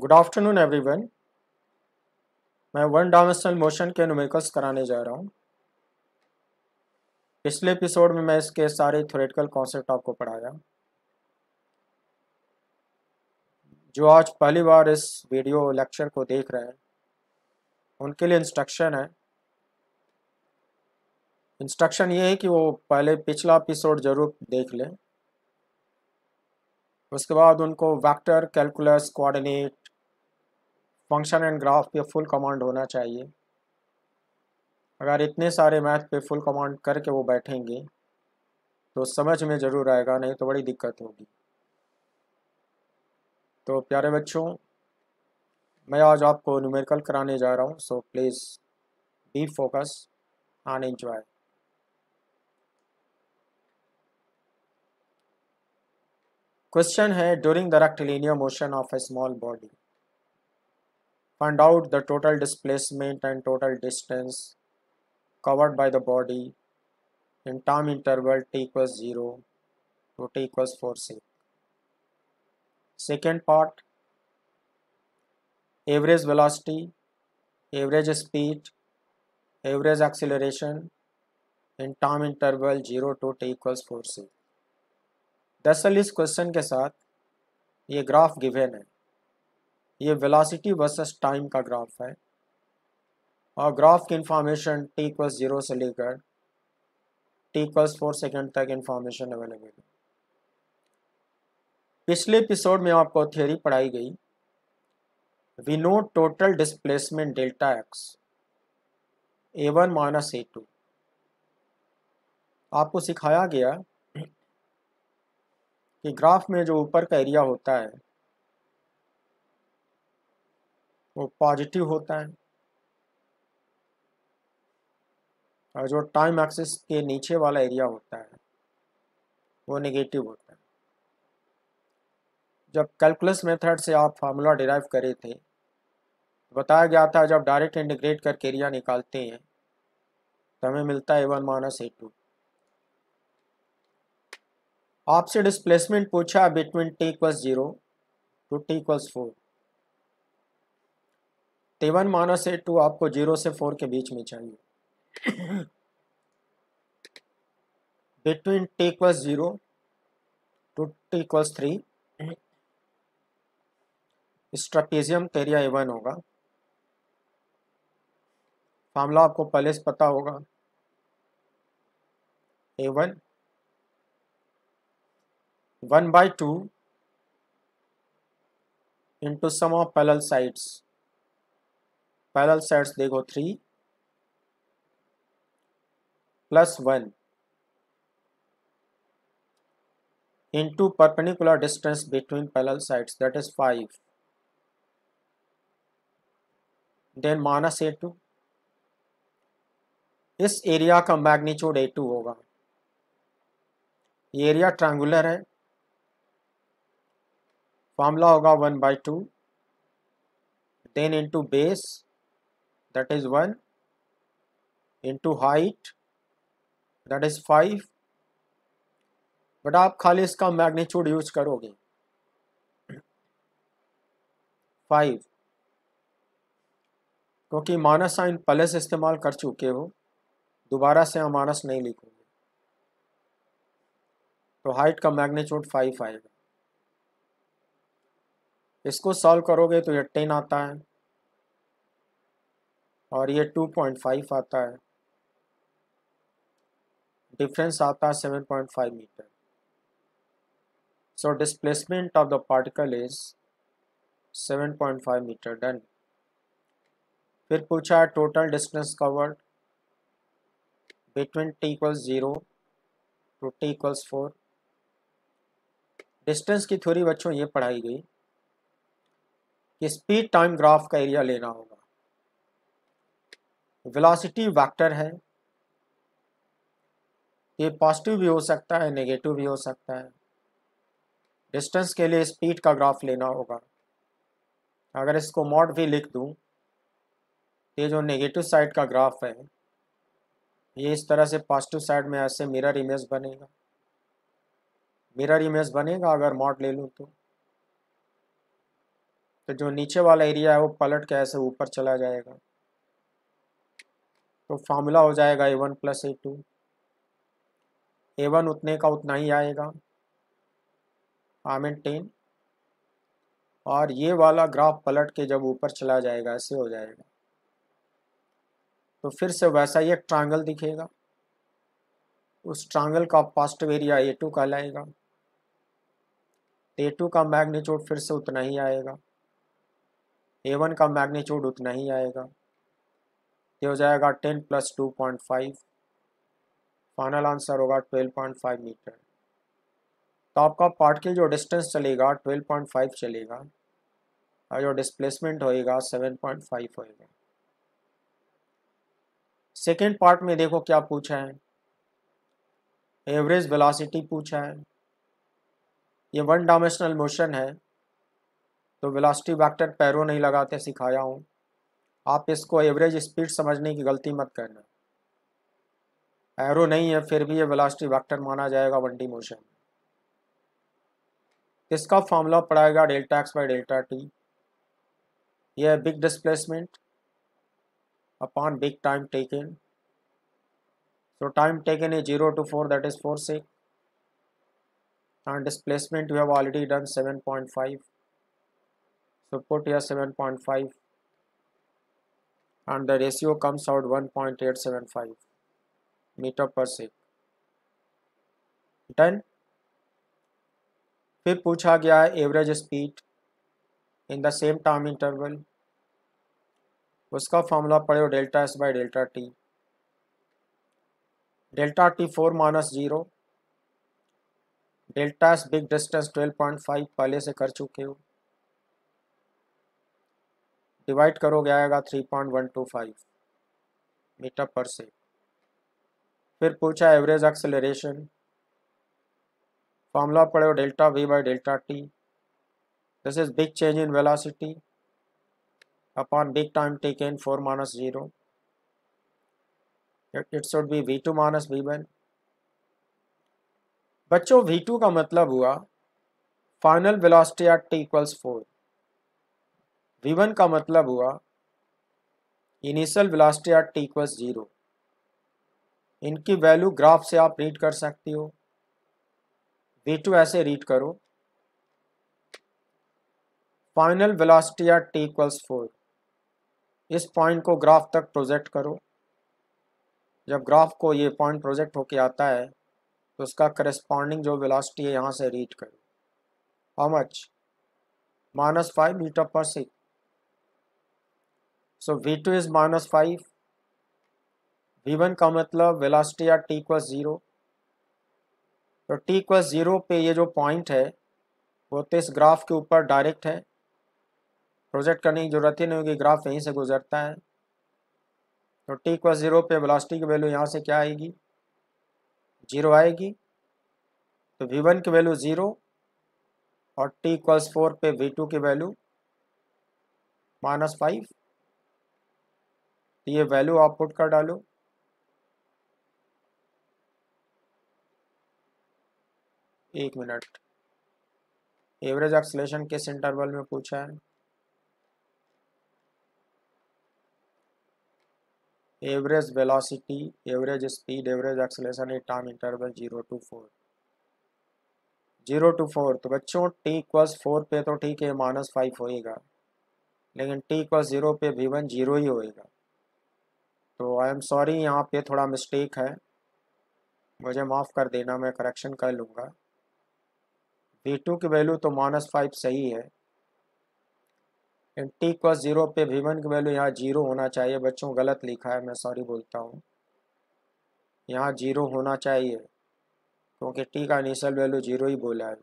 Good afternoon everyone मैं one dimensional motion के numericals कराने जा रहा हूँ पिछले एपिसोड में मैं इसके सारे थोरेटिकल कॉन्सेप्ट आपको पढ़ाया जो आज पहली बार इस वीडियो लेक्चर को देख रहे हैं उनके लिए इंस्ट्रक्शन है इंस्ट्रक्शन ये है कि वो पहले पिछला एपिसोड ज़रूर देख लें उसके बाद उनको vector calculus coordinate function and graph पे फुल कमांड होना चाहिए अगर इतने सारे मैथ पे फुल कमांड करके वो बैठेंगे तो समझ में ज़रूर आएगा नहीं तो बड़ी दिक्कत होगी तो प्यारे बच्चों मैं आज आपको न्यूमेरिकल कराने जा रहा हूँ so please be focus on enjoy question है during the rectilinear motion of a small body Find out the total displacement and total distance covered by the body in time interval t equals 0 to t equals 4 sec. Second part average velocity, average speed, average acceleration in time interval 0 to t equals 4 sec. दरअसल इस question. के साथ ये graph given है ये velocity versus time का graph है और ग्राफ की इन्फॉर्मेशन टी इक्वल्स जीरो से लेकर टी इक्वल्स फोर सेकेंड तक इन्फॉर्मेशन अवेलेबल है पिछले एपिसोड में आपको थ्योरी पढ़ाई गई we know total displacement delta X A one minus A two आपको सिखाया गया कि ग्राफ में जो ऊपर का एरिया होता है वो पॉजिटिव होता है और जो टाइम एक्सिस के नीचे वाला एरिया होता है वो नेगेटिव होता है जब कैलकुलस मेथड से आप फार्मूला डिराइव करे थे तो बताया गया था जब डायरेक्ट इंटीग्रेट करके एरिया निकालते हैं तो हमें मिलता है A one minus A two आपसे डिस्प्लेसमेंट पूछा between T equals zero to T equals four टेवन माइनस ए टू आपको जीरो से फोर के बीच में चाहिए between T equals zero to T equals three trapezium area A one होगा फार्मूला आपको पहले से पता होगा A one one by two into sum of parallel sides parallel sides देखो three plus one into perpendicular distance between parallel sides that is five then minus A two इस area का magnitude A two होगा area triangular है formula होगा one by two then into base that is 1 into height that is 5 but आप खाली इसका magnitude use करोगे five क्योंकि माइनस साइन प्लस इस्तेमाल कर चुके हो दोबारा से हम माइनस नहीं लिखोगे तो हाइट का मैग्नीट्यूड फाइव आएगा इसको सॉल्व करोगे तो ये टेन आता है और ये 2.5 आता है डिफरेंस आता है 7.5 metre so displacement of the particle is 7.5 metre done फिर पूछा है total distance covered between T equals zero to T equals four distance की थ्योरी बच्चों ये पढ़ाई गई कि स्पीड टाइम ग्राफ का एरिया लेना होगा वेलोसिटी वेक्टर है ये पॉजिटिव भी हो सकता है नेगेटिव भी हो सकता है डिस्टेंस के लिए स्पीड का ग्राफ लेना होगा अगर इसको मॉड भी लिख दूँ ये जो नेगेटिव साइड का ग्राफ है ये इस तरह से पॉजिटिव साइड में ऐसे मिरर इमेज बनेगा मिरर इमेज बनेगा अगर मॉड ले लूँ तो तो जो नीचे वाला एरिया है वो पलट के ऐसे ऊपर चला जाएगा तो फार्मूला हो जाएगा A one plus A two A one उतने का उतना ही आएगा आई मीन टेन और ये वाला ग्राफ पलट के जब ऊपर चला जाएगा ऐसे हो जाएगा तो फिर से वैसा ही एक ट्रायंगल दिखेगा उस ट्रायंगल का पॉजिटिव एरिया ए टू कहलाएगा ए टू का मैग्नीट्यूड फिर से उतना ही आएगा ए वन का मैग्नीट्यूड उतना ही आएगा ये हो जाएगा ten plus two point five final answer होगा ट्वेल्व पॉइंट फाइव मीटर तो आपका पार्टिकल जो डिस्टेंस चलेगा ट्वेल्व पॉइंट फाइव चलेगा और जो डिस्प्लेसमेंट होएगा सेवन पॉइंट फाइव होएगा सेकेंड पार्ट में देखो क्या पूछा है एवरेज वेलोसिटी पूछा है ये वन डायमेंशनल मोशन है तो वेलोसिटी वेक्टर पैरों नहीं लगाते सिखाया हूँ आप इसको एवरेज स्पीड समझने की गलती मत करना एरो नहीं है फिर भी ये वेलोसिटी वेक्टर माना जाएगा वन डी मोशन इसका फॉर्मूला पड़ेगा delta X by delta T यह big displacement upon big time taken so time taken A zero to four that is four six and displacement we have already done 7.5 या seven point five and the ratio comes out 1.875 meter per sec done फिर पूछा गया है average speed in the same time interval उसका formula पड़े हो delta S by delta T delta T four minus zero delta S big distance twelve point five पहले से कर चुके हो डिवाइड करोगे आएगा 3.125 मीटर पर से फिर पूछा एवरेज एक्सेलरेशन फॉर्मूला पढ़े delta V by delta T this is big change in time taken four minus zero it should be we two minus we one बच्चों टू का मतलब हुआ final velocity at T equals four V का मतलब हुआ initial velocity at T इक्व zero इनकी value graph से आप रीड कर सकती हो वी टू ऐसे रीड करो final velocity at T equals four इस पॉइंट को ग्राफ तक प्रोजेक्ट करो जब ग्राफ को ये पॉइंट प्रोजेक्ट होके आता है तो उसका करस्पॉन्डिंग जो वेलोसिटी है यहाँ से रीड करो how much minus five metre पर six so V two is minus five V one का मतलब वेलास्टी या टी क्वस ज़ीरो तो टी क्वस ज़ीरो पे ये जो पॉइंट है वो तो इस ग्राफ के ऊपर डायरेक्ट है प्रोजेक्ट करने की ज़रूरत ही नहीं होगी ग्राफ यहीं से गुजरता है तो टी क्वस ज़ीरो पे वेलास्टी की वैल्यू यहाँ से क्या आएगी जीरो आएगी तो वी वन की वैल्यू ज़ीरो और टी क्वस फोर पे वी टू की वैल्यू माइनस फाइव तो ये वैल्यू आउटपुट का डालो एक मिनट एवरेज एक्सलेशन किस इंटरवल में पूछा है average velocity average speed average acceleration a time interval zero to four zero to four तो बच्चों टी इक्वल्स फोर पे तो ठीक है माइनस फाइव होएगा लेकिन टी इक्वल्स जीरो पे भी वन जीरो ही होएगा तो आई एम सॉरी यहाँ पे थोड़ा मिस्टेक है मुझे माफ़ कर देना मैं करेक्शन कर लूँगा वी टू की वैल्यू तो माइनस फाइव सही है एंटी टी ज़ीरो पे वी वन की वैल्यू यहाँ जीरो होना चाहिए बच्चों गलत लिखा है मैं सॉरी बोलता हूँ यहाँ जीरो होना चाहिए क्योंकि टी का इनिशियल वैल्यू जीरो ही बोला है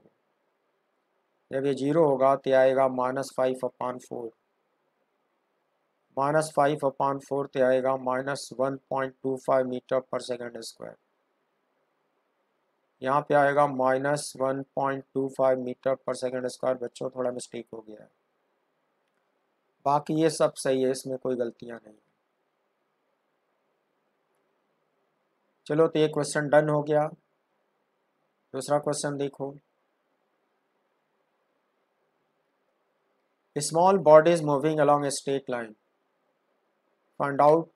जब ये जीरो होगा तो आएगा minus five upon four minus five upon fourth आएगा minus one point two five metre per second square यहाँ पे आएगा minus one point two five metre per second square बच्चों थोड़ा मिस्टेक हो गया है बाकी ये सब सही है इसमें कोई गलतियाँ नहीं चलो तो ये क्वेश्चन डन हो गया दूसरा क्वेश्चन देखो small bodies moving along a line find out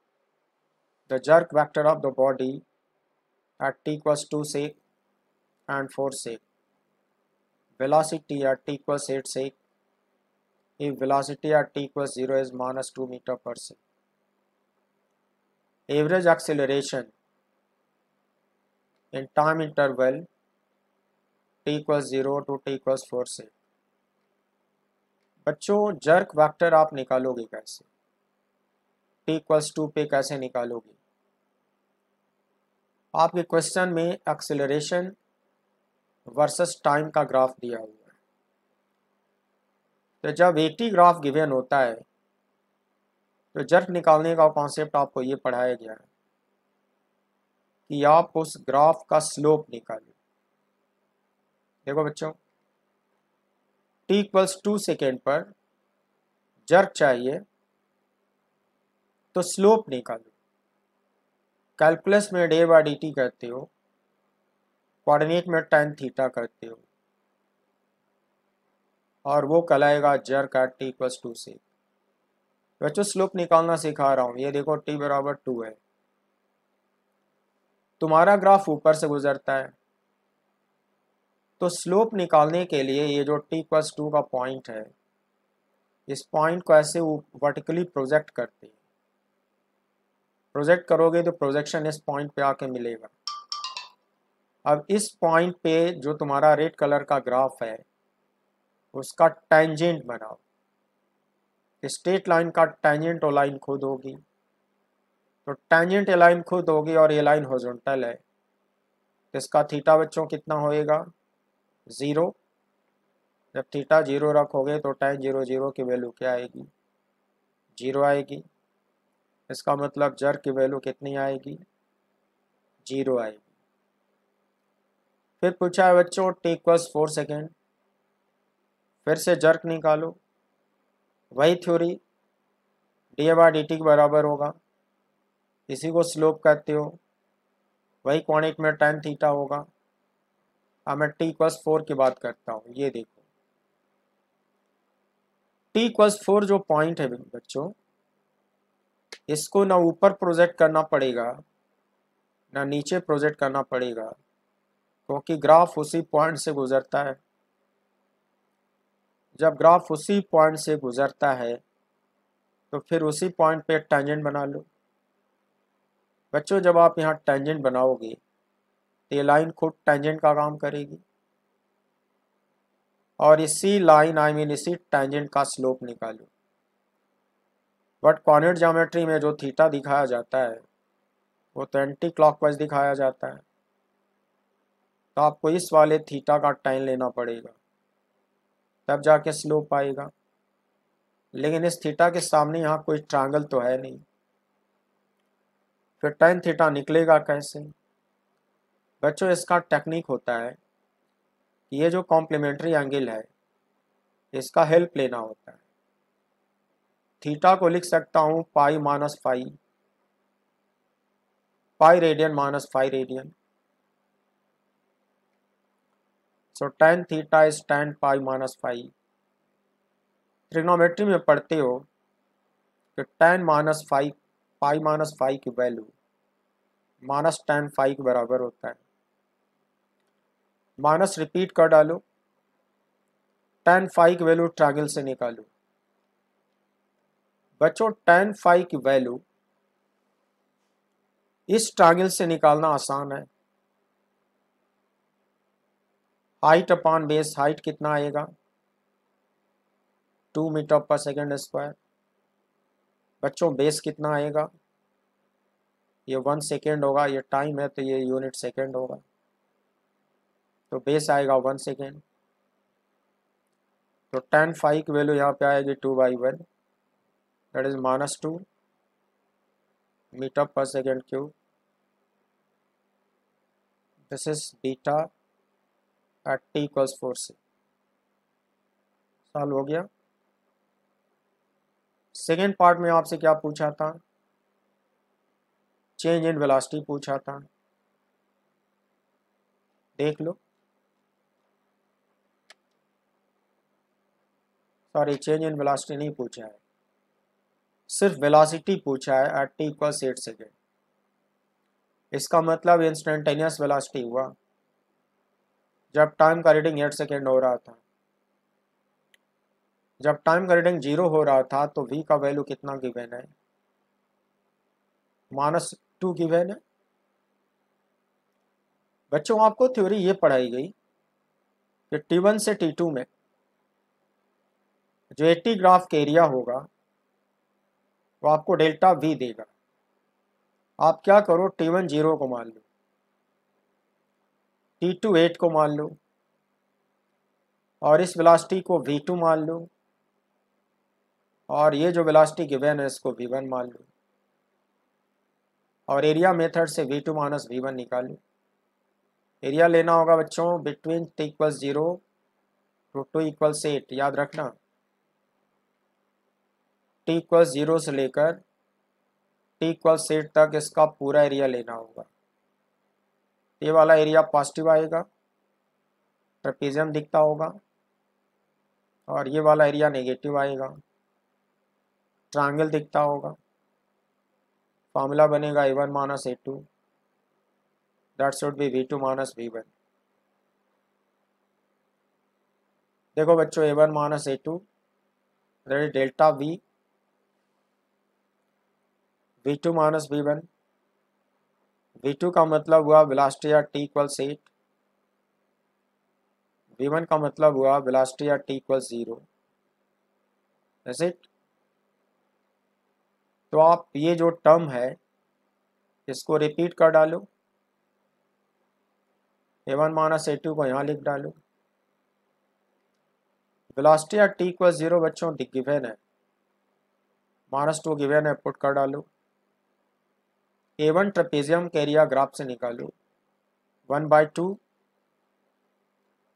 the jerk vector of the body at t equals 2 sec and 4 sec. Velocity at t equals 8 sec if velocity at t equals 0 is minus 2 meter per sec. Average acceleration in time interval t equals 0 to t equals 4 sec. बच्चों jerk vector आप निकालोगे कैसे T equals to पे कैसे निकालोगे आपके question में acceleration versus time का ग्राफ दिया हुआ है तो जब एक ग्राफ गिवन होता है तो जर्क निकालने का कॉन्सेप्ट आपको ये पढ़ाया गया है कि आप उस ग्राफ का स्लोप निकालें देखो बच्चों टी इक्वल्स टू सेकेंड पर जर्क चाहिए तो स्लोप निकालो कैलकुलस में डे बाई डी टी करते हो कोऑर्डिनेट में टेन थीटा करते हो और वो कहलाएगा जर का टी प्लस टू से बच्चों स्लोप निकालना सिखा रहा हूँ ये देखो टी बराबर टू है तुम्हारा ग्राफ ऊपर से गुजरता है तो स्लोप निकालने के लिए ये जो टी प्लस टू का पॉइंट है इस पॉइंट को ऐसे वर्टिकली प्रोजेक्ट करते हैं प्रोजेक्ट करोगे तो प्रोजेक्शन इस पॉइंट पे आके मिलेगा अब इस पॉइंट पे जो तुम्हारा रेड कलर का ग्राफ है उसका टेंजेंट बनाओ स्ट्रेट लाइन का टेंजेंट और लाइन खुद होगी तो टेंजेंट ए लाइन खुद होगी और ये लाइन हॉरिजॉन्टल है इसका थीटा बच्चों कितना होएगा ज़ीरो जब थीटा जीरो रखोगे तो टेन जीरो जीरो की वैल्यू क्या आएगी जीरो आएगी इसका मतलब जर की वैल्यू कितनी आएगी जीरो आएगी फिर पूछा है बच्चों टी इक्वल्स फोर सेकेंड फिर से जर्क निकालो वही theory d a d t के बराबर होगा इसी को स्लोप कहते हो वही क्वानिट में टाइम थीटा होगा अब मैं टी क्वस फोर की बात करता हूँ ये देखो टी क्वस फोर जो पॉइंट है बच्चों इसको ना ऊपर प्रोजेक्ट करना पड़ेगा ना नीचे प्रोजेक्ट करना पड़ेगा क्योंकि ग्राफ उसी पॉइंट से गुजरता है जब ग्राफ उसी पॉइंट से गुजरता है तो फिर उसी पॉइंट पे टेंजेंट बना लो बच्चों जब आप यहाँ टेंजेंट बनाओगे तो ये लाइन खुद टेंजेंट का काम करेगी और इसी लाइन आई मीन इसी टेंजेंट का स्लोप निकालो बट कॉर्नेट ज्योमेट्री में जो थीटा दिखाया जाता है वो तो एंटी क्लॉकवाइज दिखाया जाता है तो आपको इस वाले थीटा का टाइम लेना पड़ेगा तब जाके स्लोप आएगा लेकिन इस थीटा के सामने यहाँ कोई ट्रांगल तो है नहीं फिर टेन थीटा निकलेगा कैसे बच्चों इसका टेक्निक होता है ये जो कॉम्प्लीमेंट्री एंगल है इसका हेल्प लेना होता है थीटा को लिख सकता हूँ pi minus five pi radian minus five radian so tan theta is tan pi minus five trigonometry में पढ़ते हो कि tan minus five pi minus five की वैल्यू माइनस टेन फाइव के बराबर होता है माइनस रिपीट कर डालो टेन फाइव की वैल्यू ट्राइंगल से निकालो बच्चों टेन फाइव की वैल्यू इस ट्रायंगल से निकालना आसान है हाइट अपॉन बेस हाइट कितना आएगा two metre per second square बच्चों बेस कितना आएगा ये वन सेकेंड होगा ये टाइम है तो ये यूनिट सेकेंड होगा तो बेस आएगा वन सेकेंड तो टेन फाइव की वैल्यू यहाँ पे आएगी two by one that is minus 2 meter per second cube this is beta at t equals 4c solve हो गया सेकेंड पार्ट में आपसे क्या पूछा था चेंज इन वेलासिटी पूछा था देख लो सॉरी चेंज इन वेलोसिटी नहीं पूछा है सिर्फ वेलोसिटी पूछा है at t equal eight second इसका मतलब इंस्टेंटेनियस वेलोसिटी हुआ जब टाइम का रीडिंग एट सेकेंड हो रहा था जब टाइम का रीडिंग जीरो हो रहा था तो वी का वैल्यू कितना गिवेन है माइनस टू गिवेन है बच्चों आपको थ्योरी ये पढ़ाई गई कि टी वन से टी टू में जो एट्टी ग्राफ के एरिया होगा वो आपको डेल्टा वी देगा आप क्या करो टी वन जीरो को मान लो टी टू एट को मान लो और इस वेलोसिटी को वी टू मान लो और ये जो वेलोसिटी गिवन है इसको वी वन मान लो और एरिया मेथड से v two minus we one निकालो एरिया लेना होगा बच्चों between T equals zero to two equals eight याद रखना टी इक्वल ज़ीरो से लेकर टी इक्वल सेट तक इसका पूरा एरिया लेना होगा ये वाला एरिया पॉजिटिव आएगा ट्रपीजियम दिखता होगा और ये वाला एरिया नेगेटिव आएगा ट्रायंगल दिखता होगा फॉर्मूला बनेगा a one minus A two that should be we two minus we one देखो बच्चों a one minus A two delta v v two minus we one v two का मतलब हुआ velocity या t equal eight v one का मतलब हुआ velocity या टी इक्वल ज़ीरो इट तो आप ये जो टर्म है इसको रिपीट कर डालो a one minus A two को यहाँ लिख डालो वेलोसिटी या टी इक्वल ज़ीरो बच्चों गिवन है माइनस टू गिवेन है पुट कर डालो ए वन ट्रपेजियम कैरिया ग्राफ से निकालो one by two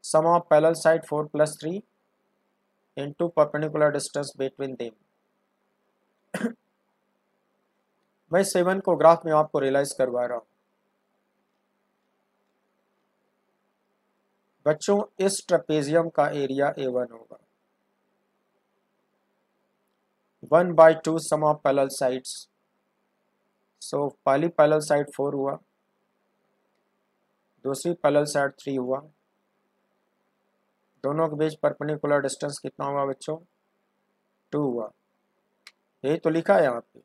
sum of parallel side four plus three two perpendicular distance between them मैं सेवन को ग्राफ में आपको रियलाइज करवा रहा हूँ बच्चों इस ट्रपेजियम का एरिया ए वन होगा one by two sum of parallel sides so पहली पैलल साइड फोर हुआ दूसरी पैलल साइड थ्री हुआ दोनों के बीच परपेंडिकुलर डिस्टेंस कितना हुआ बच्चों टू हुआ यही तो लिखा है यहाँ पे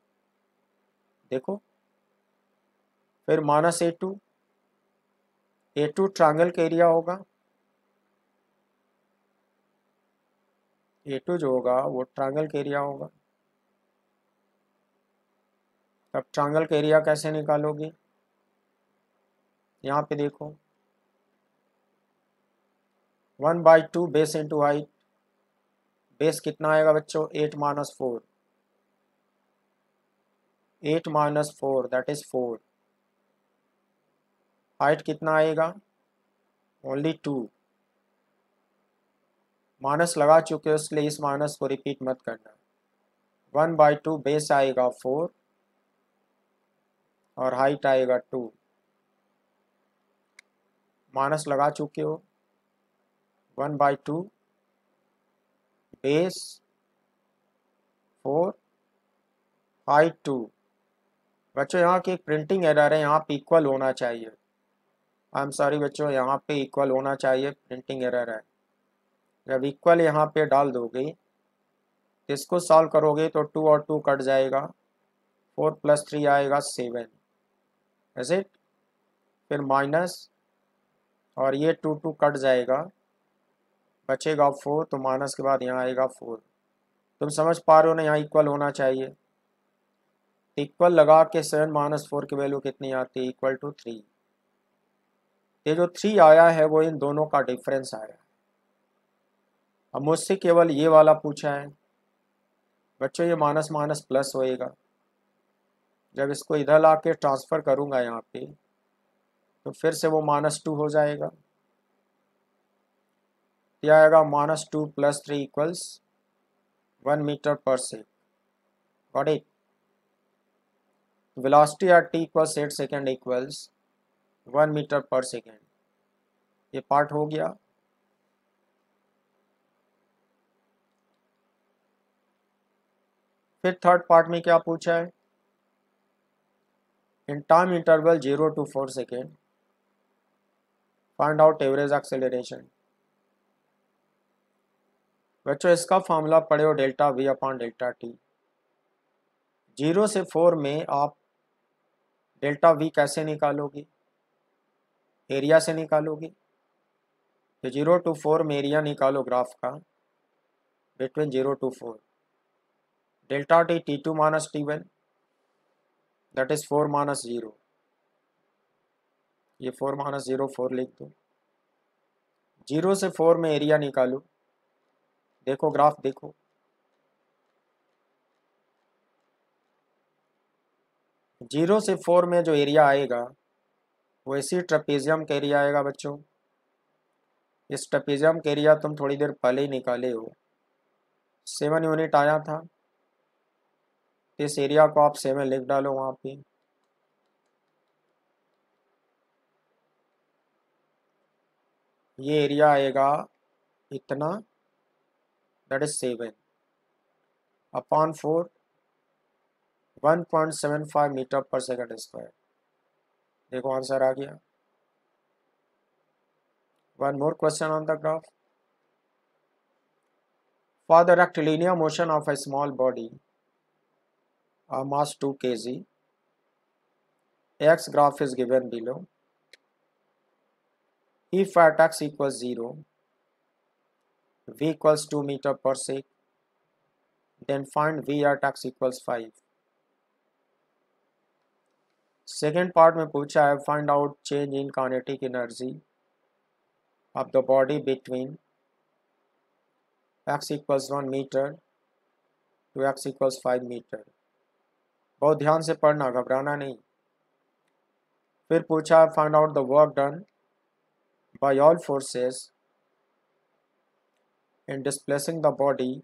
देखो फिर minus A two a two triangle का एरिया होगा ए टू जो होगा वो ट्राइंगल का एरिया होगा अब ट्रायंगल का एरिया कैसे निकालोगे यहाँ पे देखो one by two base into height base कितना आएगा बच्चों eight minus four eight minus four that is four height कितना आएगा ओनली टू माइनस लगा चुके हो इसलिए इस माइनस को रिपीट मत करना वन बाई टू बेस आएगा फोर और हाइट आएगा टू माइनस लगा चुके हो one by two base four height two बच्चों यहाँ की एक प्रिंटिंग एरर है यहाँ पे इक्वल होना चाहिए आई एम सॉरी बच्चों यहाँ पे इक्वल होना चाहिए प्रिंटिंग एरर है जब इक्वल यहाँ पे डाल दोगे इसको सॉल्व करोगे तो टू और टू कट जाएगा फोर प्लस थ्री आएगा सेवन is फिर माइनस और ये टू टू कट जाएगा बचेगा फोर तो माइनस के बाद यहाँ आएगा फोर तुम समझ पा रहे हो ना यहाँ इक्वल होना चाहिए इक्वल तो लगा के सेवन माइनस फोर की वैल्यू कितनी आती है इक्वल टू थ्री ये जो थ्री आया है वो इन दोनों का डिफरेंस आया है अब मुझसे केवल ये वाला पूछा है बच्चों ये माइनस माइनस प्लस होएगा जब इसको इधर ला के ट्रांसफ़र करूँगा यहाँ पे तो फिर से वो माइनस टू हो जाएगा यह आएगा minus two plus three equals one metre per sec got it velocity at t equals eight second equals one metre per second ये पार्ट हो गया फिर थर्ड पार्ट में क्या पूछा है in time interval 0 to 4 second find out average acceleration बच्चों इसका फॉर्मूला पढ़े हो delta v upon delta t zero से फोर में आप डेल्टा वी कैसे निकालोगे एरिया से निकालोगे तो जीरो टू फोर में एरिया निकालो ग्राफ का between zero to four delta t t two minus t one that is four minus zero ये फोर माइनस ज़ीरो फोर लिख दो जीरो से फोर में एरिया निकालो देखो ग्राफ देखो जीरो से फोर में जो एरिया आएगा वो इसी ट्रपीजियम का एरिया आएगा बच्चों इस ट्रपीजियम का एरिया तुम थोड़ी देर पहले ही निकाले हो सेवन यूनिट आया था इस एरिया को आप सेवन लिख डालो वहां पे ये एरिया आएगा इतना that is seven upon four one point seven five metre per second square देखो आंसर आ गया one more question on the graph for the rectilinear motion of a small body uh, mass 2 kg x graph is given below if at x equals 0 v equals 2 meter per sec then find v at x equals 5 second part में पूछा है find out change in kinetic energy of the body between x equals 1 meter to x equals 5 meter बहुत ध्यान से पढ़ना घबराना नहीं फिर पूछा find out the work done by all forces in displacing the body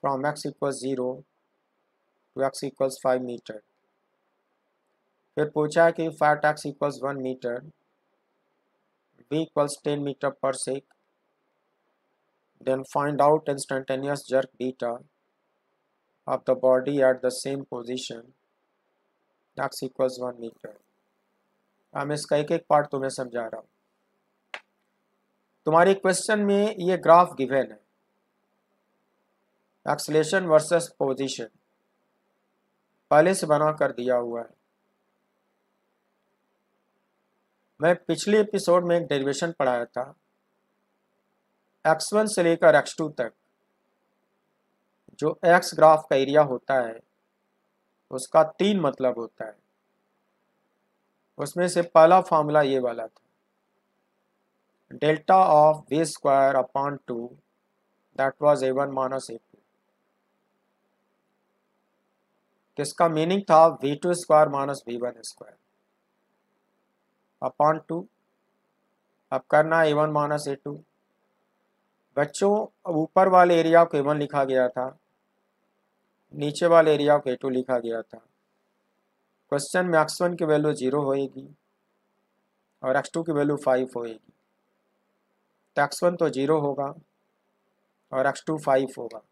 from x equal zero to x equals five metre फिर पूछा कि that x equals one metre v equals ten metre per sec then find out instantaneous jerk beta of the body at the same position x equals 1 meter हम इसका एक एक part तुम्हें समझा रहा हूं तुम्हारे क्वेश्चन में ये ग्राफ गिवेन है एक्सलेशन वर्सेस पोजीशन पहले से बना कर दिया हुआ है मैं पिछले एपिसोड में एक डेरिवेशन पढ़ाया था एक्स वन से लेकर एक्स टू तक जो एक्स ग्राफ का एरिया होता है उसका तीन मतलब होता है उसमें से पहला फार्मूला ये वाला था delta of v square upon two that was a one minus A two किसका मीनिंग था v two square minus we one square upon two अब करना a one minus A two बच्चों ऊपर वाले एरिया को ए वन लिखा गया था नीचे वाले एरिया को ए टू लिखा गया था क्वेश्चन में एक्स वन की वैल्यू जीरो होएगी और एक्स टू की वैल्यू फाइव होएगी तो एक्स वन तो जीरो होगा और एक्स टू फाइव होगा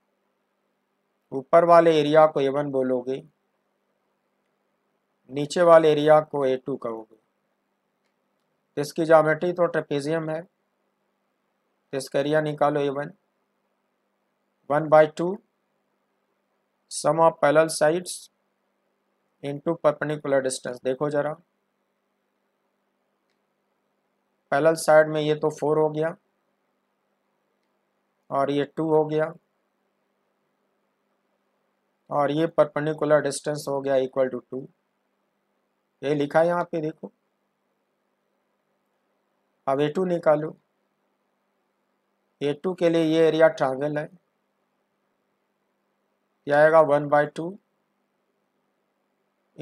ऊपर वाले एरिया को ए वन बोलोगे नीचे वाले एरिया को ए टू कहोगे तो इसकी जामेट्री तो ट्रेपेजियम है तो इसका एरिया निकालो a one one by two sum of parallel sides into perpendicular distance देखो जरा पैरल साइड में ये तो फोर हो गया और ये टू हो गया और ये परपेंडिकुलर डिस्टेंस हो गया इक्वल टू टू ये लिखा है यहाँ पे देखो अब ए टू निकालो ए टू के लिए ये एरिया ट्रायंगल है ये आएगा one by two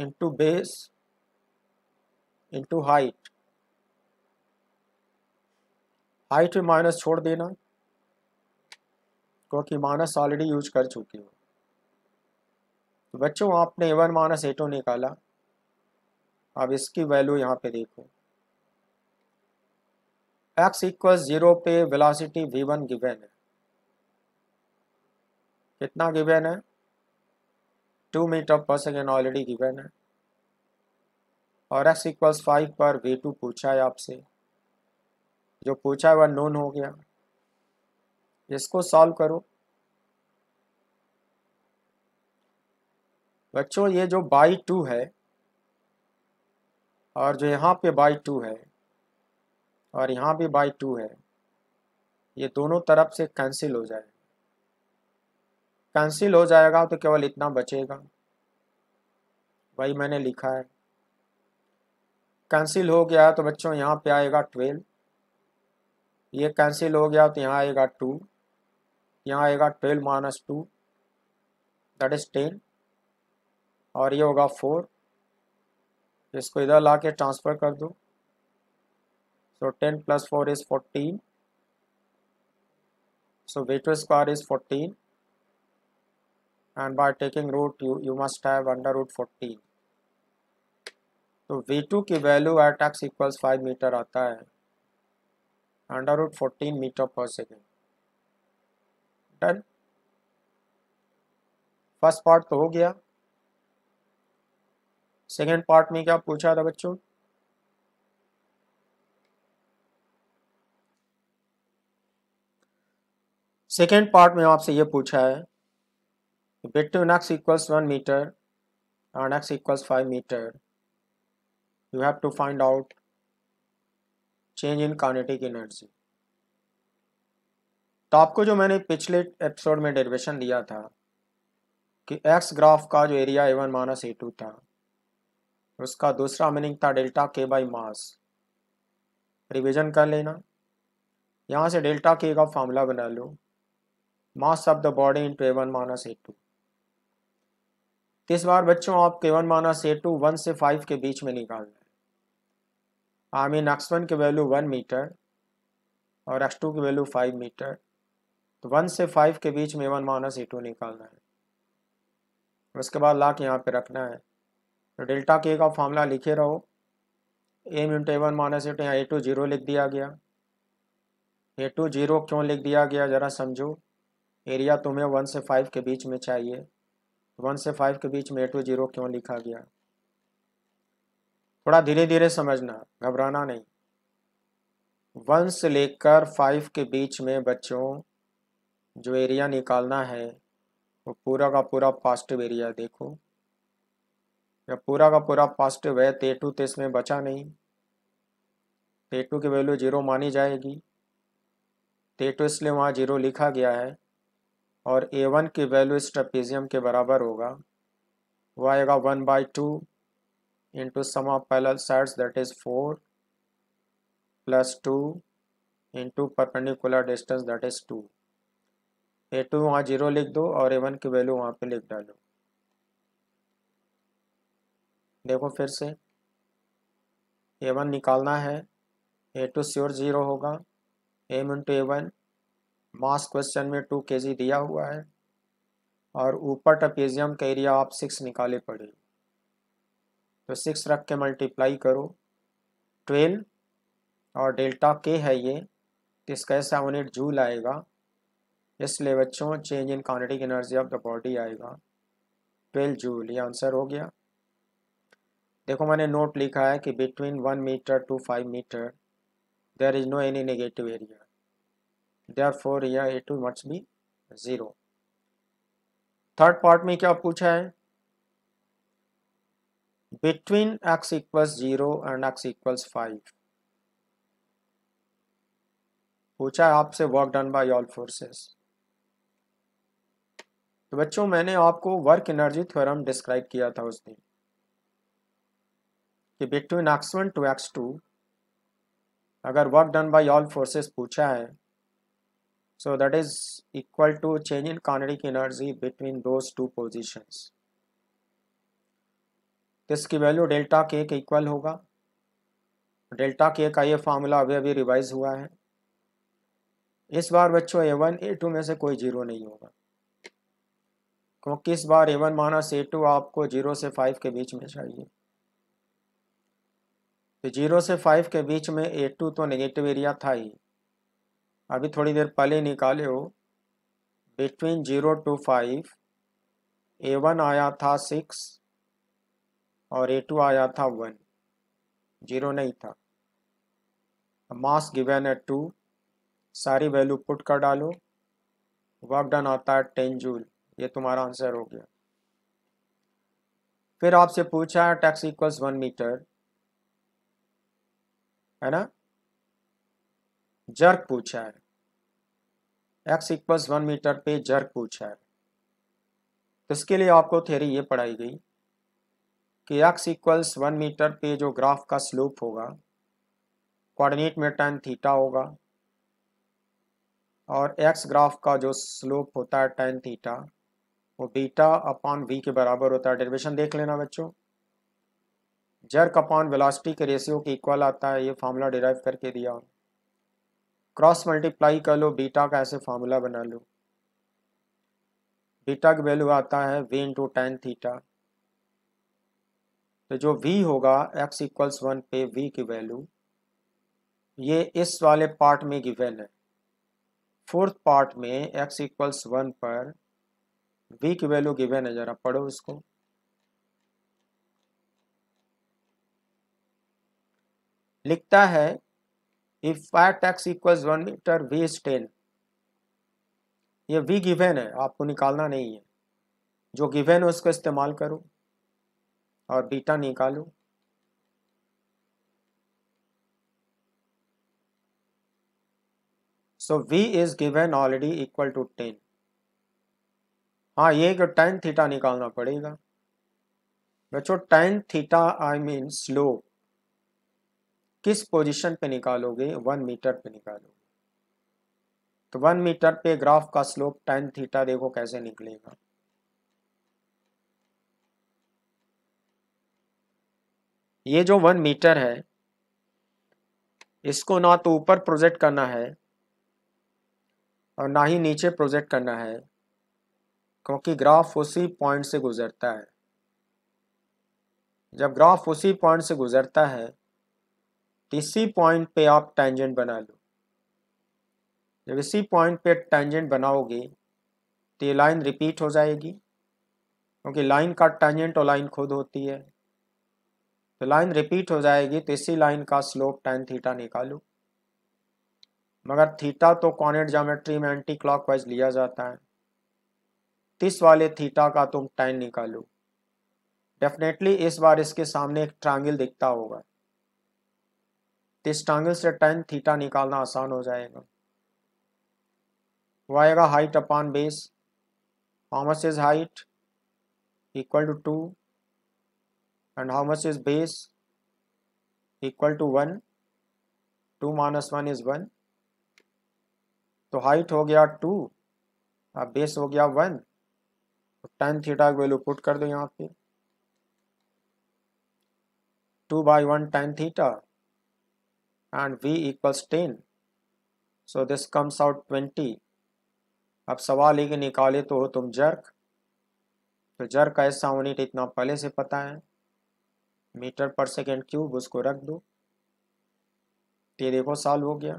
into base into height height में माइनस छोड़ देना क्योंकि माइनस ऑलरेडी यूज कर चुकी हो तो बच्चों आपने वन माइनस एटो निकाला अब इसकी वैल्यू यहाँ पे देखो एक्स इक्वल जीरो पे वेलोसिटी वी वन गिवेन है कितना गिवेन है 2 meter per second already given है और x equals 5 पर v2 पूछा है आपसे जो पूछा है वह नोन हो गया इसको सॉल्व करो बच्चों ये जो बाई टू है और जो यहाँ पे बाई टू है और यहाँ भी बाई टू है ये दोनों तरफ से कैंसिल हो जाए कैंसिल हो जाएगा तो केवल इतना बचेगा वही मैंने लिखा है कैंसिल हो गया तो बच्चों यहाँ पे आएगा ट्वेल्व ये कैंसिल हो गया तो यहाँ आएगा टू यहाँ आएगा twelve minus two that is ten और ये होगा फोर इसको इधर ला के ट्रांसफ़र कर दो so ten plus four is fourteen so वेटर square is fourteen and by taking root you, you must have under root 14 तो v2 की वैल्यू at x equals five metre आता है under root fourteen metre per second done first part तो हो गया second part में क्या पूछा था बच्चों सेकेंड पार्ट में आपसे ये पूछा है vector to next equals 1 meter uh, and x equals 5 meter you have to find out change in kinetic energy तो आपको जो मैंने पिछले एपिसोड में डेरिवेशन दिया था कि एक्स ग्राफ का जो एरिया ए वन माइनस ए टू था उसका दूसरा मीनिंग था डेल्टा के बाई मास रिवीजन कर लेना यहाँ से डेल्टा के का फॉर्मूला बना लो mass of the body into a one minus A two किस बार बच्चों आप वन माना से टू वन से फाइव के बीच में निकालना है आमीन एक्स वन की वैल्यू वन मीटर और एक्स टू की वैल्यू फाइव मीटर तो वन से फाइव के बीच में वन माइनस ए टू निकालना है उसके बाद ला के यहाँ पे रखना है तो डेल्टा के का फॉर्मूला लिखे रहो m into a one minus A two यहाँ ए टू जीरो लिख दिया गया ए टू जीरो क्यों लिख दिया गया ज़रा समझो एरिया तुम्हें वन से फाइव के बीच में चाहिए वन से फाइव के बीच में ए टू जीरो क्यों लिखा गया थोड़ा धीरे धीरे समझना घबराना नहीं वन से लेकर फाइव के बीच में बच्चों जो एरिया निकालना है वो पूरा का पूरा पॉजिटिव एरिया देखो जब पूरा का पूरा पॉजिटिव है ते तो टू तो इसमें बचा नहीं ते टू की वैल्यू जीरो मानी जाएगी ते टू इसलिए वहाँ जीरो लिखा गया है और ए वन की वैल्यू इस ट्रपीजियम के बराबर होगा वो आएगा one by two into sum of sides that is four plus two into perpendicular distance that is two a two वहाँ जीरो लिख दो और ए वन की वैल्यू वहाँ पे लिख डालो देखो फिर से ए वन निकालना है ए टू श्योर जीरो होगा m into a one mass question में टू के दिया हुआ है और ऊपर टपेजियम का एरिया आप सिक्स निकाले पड़े तो सिक्स रख के मल्टीप्लाई करो ट्वेल्व और डेल्टा के है ये तो इसका सेवन एट जूल आएगा इसलिए बच्चों change in kinetic energy of the body आएगा ट्वेल्व जूल ये आंसर हो गया देखो मैंने नोट लिखा है कि between one metre to five metre there is no any negative area therefore here a2 must be 0 third part में क्या पूछा है between x equals zero and x equals five पूछा है आपसे work done by all forces तो बच्चों मैंने आपको वर्क एनर्जी थ्योरम डिस्क्राइब किया था उस दिन कि between x one to x two अगर work done by all forces पूछा है so that is equal to change in kinetic energy between those two positions इसकी वैल्यू डेल्टा के के इक्वल होगा डेल्टा के का ये फार्मूला अभी अभी रिवाइज हुआ है इस बार बच्चों ए वन ए टू में से कोई जीरो नहीं होगा क्योंकि इस बार a one minus A two आपको जीरो से फाइव के बीच में चाहिए तो जीरो से फाइव के बीच में ए टू तो नेगेटिव एरिया था ही अभी थोड़ी देर पहले निकाले हो between zero to five a one आया था सिक्स और ए टू आया था वन जीरो नहीं था मास गिवेन है टू सारी वैल्यू पुट कर डालो वर्क डन आता है टेन जूल ये तुम्हारा आंसर हो गया फिर आपसे पूछा है टैक्स इक्वल्स वन मीटर है ना जर्क पूछा है एक्स इक्वल्स वन मीटर पे जर्क पूछा है तो इसके लिए आपको थेरी ये पढ़ाई गई कि एक्स इक्वल्स वन मीटर पे जो ग्राफ का स्लोप होगा कोऑर्डिनेट में टैन थीटा होगा और एक्स ग्राफ का जो स्लोप होता है टैन थीटा वो बीटा अपॉन वी के बराबर होता है डेरिवेशन देख लेना बच्चों जर्क अपॉन वेलोसिटी के रेशियो के इक्वल आता है ये फार्मूला डिराइव करके दिया हूँ क्रॉस मल्टीप्लाई कर लो बीटा का ऐसे फार्मूला बना लो बीटा की वैल्यू आता है वी इंटू टेन थीटा तो जो वी होगा एक्स इक्वल्स वन पे वी की वैल्यू ये इस वाले पार्ट में गिवेन है फोर्थ पार्ट में एक्स इक्वल्स वन पर वी की वैल्यू गिवेन है जरा पढ़ो इसको लिखता है if what x equals one metre v is ten ये वी गिवेन है आपको निकालना नहीं है जो गिवेन है उसको इस्तेमाल करो और बीटा निकालो so v is given already equal to ten हाँ ये टेन थीटा निकालना पड़ेगा बच्चों tan theta I mean slope किस पोजीशन पे निकालोगे वन मीटर पे निकालोगे तो वन मीटर पे ग्राफ का स्लोप टेन थीटा देखो कैसे निकलेगा ये जो वन मीटर है इसको ना तो ऊपर प्रोजेक्ट करना है और ना ही नीचे प्रोजेक्ट करना है क्योंकि ग्राफ उसी पॉइंट से गुजरता है जब ग्राफ उसी पॉइंट से गुजरता है इसी पॉइंट पे आप टेंजेंट बना लो जब इसी पॉइंट पे टेंजेंट बनाओगे तो ये लाइन रिपीट हो जाएगी क्योंकि लाइन का टेंजेंट और लाइन खुद होती है तो लाइन रिपीट हो जाएगी तो इसी लाइन का स्लोप टेन थीटा निकालो मगर थीटा तो कॉनेट जोमेट्री में एंटी क्लॉकवाइज लिया जाता है तीस वाले थीटा का तुम टेन निकालो डेफिनेटली इस बार इसके सामने एक ट्रायंगल दिखता होगा तो इस से टेन थीटा निकालना आसान हो जाएगा वो आएगा height upon base how much is height equal to two and how much is base equal to one two minus one is one तो हाइट हो गया टू अब बेस हो गया वन तो टेन थीटा की वैल्यू पुट कर दो यहाँ पे two by one tan theta and v equals 10 so this comes out 20 अब सवाल है कि निकाले तो हो तुम जर्क तो जर्क का ऐसा यूनिट इतना पहले से पता है मीटर पर सेकेंड क्यूब उसको रख दो ये देखो सॉल्व हो गया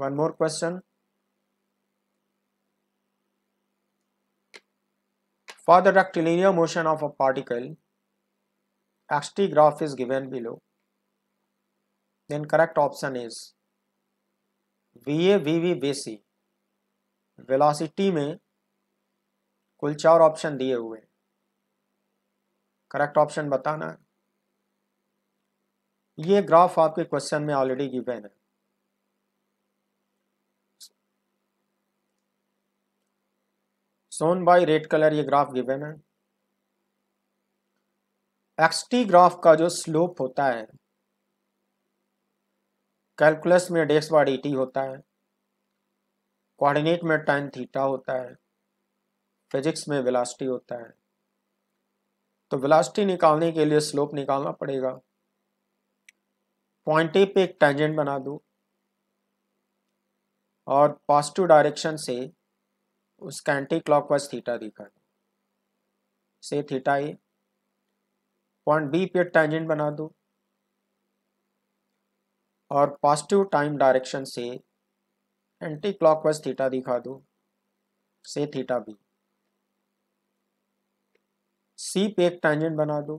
one more question For the rectilinear motion of a particle, xt graph is given below. then correct option is VA, VV, VC velocity में कुल चार ऑप्शन दिए हुए करेक्ट ऑप्शन बताना है ये ग्राफ आपके क्वेश्चन में ऑलरेडी गिवन है सोन बाई रेड कलर ये ग्राफ गिवन है एक्सटी ग्राफ का जो स्लोप होता है कैलकुलस में डेक्स बार डी होता है कोऑर्डिनेट में टाइम थीटा होता है फिजिक्स में वेलोसिटी होता है तो वेलोसिटी निकालने के लिए स्लोप निकालना पड़ेगा पॉइंट ए पे एक टेंजेंट बना दो और पॉजिटिव डायरेक्शन से उसका एंटी क्लॉकवाइज थीटा दिखा दो से थीटा ए पॉइंट बी पे टेंजेंट बना दो और पॉजिटिव टाइम डायरेक्शन से एंटी क्लॉकवाइज थीटा दिखा दो से थीटा बी सी पे एक टेंजेंट बना दो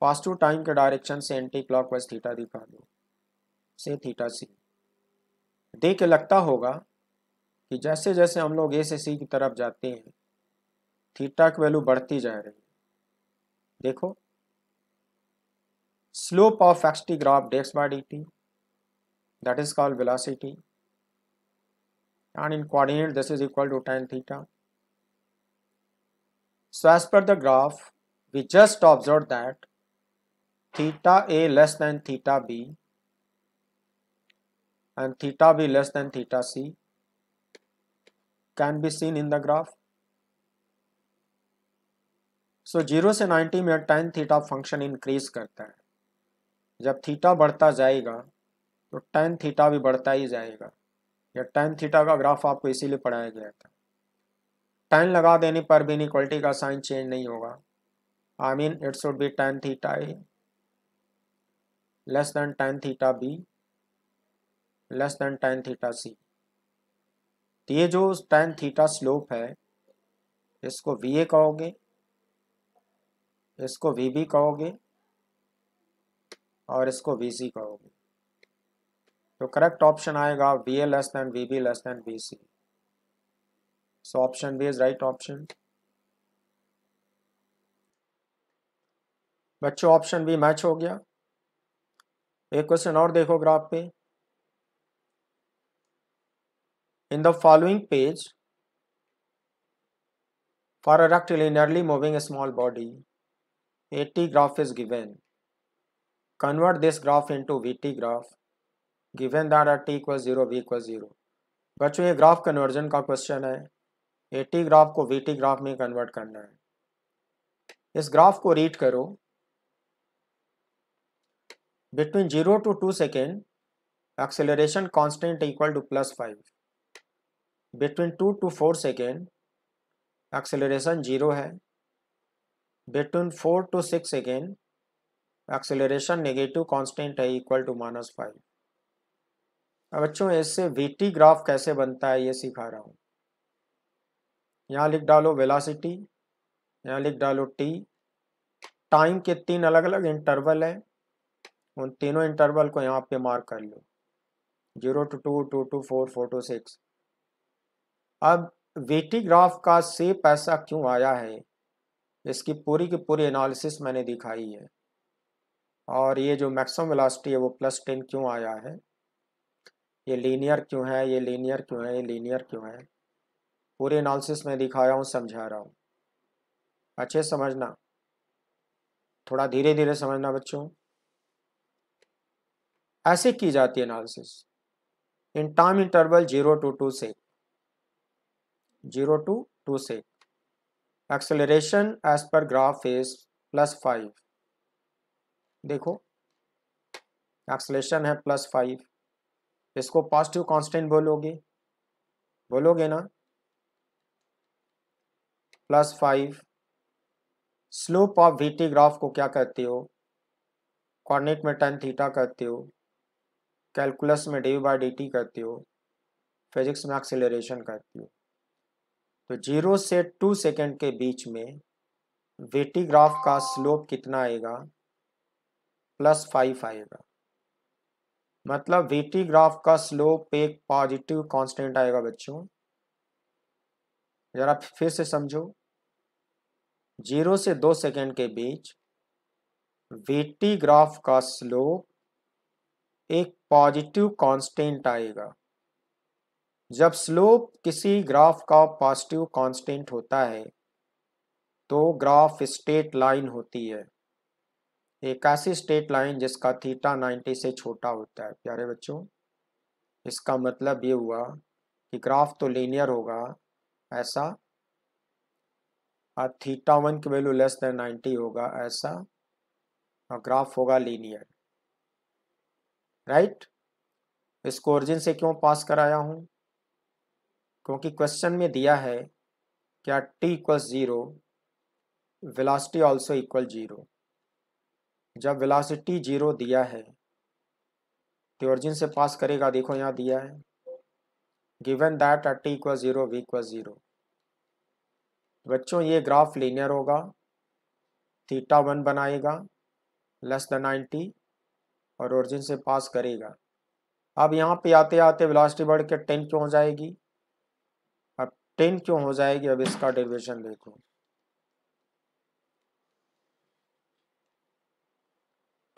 पॉजिटिव टाइम के डायरेक्शन से एंटी क्लॉकवाइज थीटा दिखा दो से थीटा सी देख के लगता होगा कि जैसे जैसे हम लोग ए से सी की तरफ जाते हैं थीटा की वैल्यू बढ़ती जा रही है देखो slope of xt graph dx by dt that is called velocity and in coordinate this is equal to tan theta so as per the graph we just observed that theta a less than theta b and theta b less than theta c can be seen in the graph so 0 से 90 में tan theta function increase करता है जब theta बढ़ता जाएगा तो tan theta भी बढ़ता ही जाएगा या टेन थीटा का ग्राफ आपको इसीलिए पढ़ाया गया था टेन लगा देने पर भी इनिक्वालिटी का साइन चेंज नहीं होगा I mean it should be tan theta a less than tan theta b less than tan theta c तो ये जो टेन थीटा स्लोप है इसको वी ए कहोगे इसको वी बी कहोगे और इसको वी सी कहोगे तो करेक्ट ऑप्शन आएगा v a less than v b less than v c so option B is right option बच्चों ऑप्शन बी मैच हो गया एक क्वेश्चन और देखो ग्राफ पे in the following page for a rectilinearly moving small body a t graph is given convert this graph into vt graph given that at t equals zero v equal zero बच्चों ये graph conversion का question है a t graph को v t graph में convert करना है इस graph को रीड करो between zero to two second acceleration constant equal to plus five between two to four second acceleration zero है between four to six second acceleration negative constant है equal to minus five अब बच्चों इससे VT graph कैसे बनता है ये सिखा रहा हूँ यहाँ लिख डालो वेलासिटी यहाँ लिख डालो टी टाइम के तीन अलग अलग इंटरवल हैं उन तीनों इंटरवल को यहाँ पे मार्क कर लो zero to two two to four four to six अब वीटी ग्राफ का सेप ऐसा क्यों आया है इसकी पूरी की पूरी एनालिसिस मैंने दिखाई है और ये जो मैक्सिमम वेलोसिटी है वो प्लस टेन क्यों आया है ये लीनियर क्यों है ये लीनियर क्यों है ये लीनियर क्यों है पूरे एनालिसिस में दिखाया हूँ समझा रहा हूँ अच्छे समझना थोड़ा धीरे धीरे समझना बच्चों ऐसे की जाती है analysis in time interval zero to two से जीरो टू टू से acceleration as per graph is plus five देखो एक्सलेशन है प्लस फाइव इसको पॉजिटिव कांस्टेंट बोलोगे बोलोगे ना plus five slope of v t graph को क्या कहते हो कॉर्नेट में टेन थीटा कहते हो कैलकुलस में डी बाई डी टी कहते हो फिजिक्स में एक्सेलरेशन कहते हो तो जीरो से टू सेकेंड के बीच में वेटी ग्राफ का स्लोप कितना आएगा प्लस फाइव आएगा मतलब वीटी ग्राफ का स्लोप एक पॉजिटिव कांस्टेंट आएगा बच्चों जरा फिर से समझो जीरो से दो सेकेंड के बीच वीटी ग्राफ का स्लोप एक पॉजिटिव कांस्टेंट आएगा जब स्लोप किसी ग्राफ का पॉजिटिव कांस्टेंट होता है तो ग्राफ स्टेट लाइन होती है एक ऐसी स्टेट लाइन जिसका थीटा 90 से छोटा होता है प्यारे बच्चों इसका मतलब ये हुआ कि ग्राफ तो लीनियर होगा ऐसा और थीटा वन की वैल्यू लेस देन 90 होगा ऐसा और ग्राफ होगा लीनियर राइट इसको ओरिजिन से क्यों पास कराया हूँ क्योंकि क्वेश्चन में दिया है क्या t equal zero velocity also equal zero जब वेलोसिटी जीरो दिया है तो ओरिजिन से पास करेगा देखो यहाँ दिया है given that at t equal zero v equal zero बच्चों ये ग्राफ लीनियर होगा थीटा वन बनाएगा लेस द नाइन्टी और ओरिजिन से पास करेगा अब यहाँ पे आते आते वेलोसिटी बढ़ के टेन क्यों हो जाएगी अब टेन क्यों हो जाएगी अब इसका डेरिवेशन देखो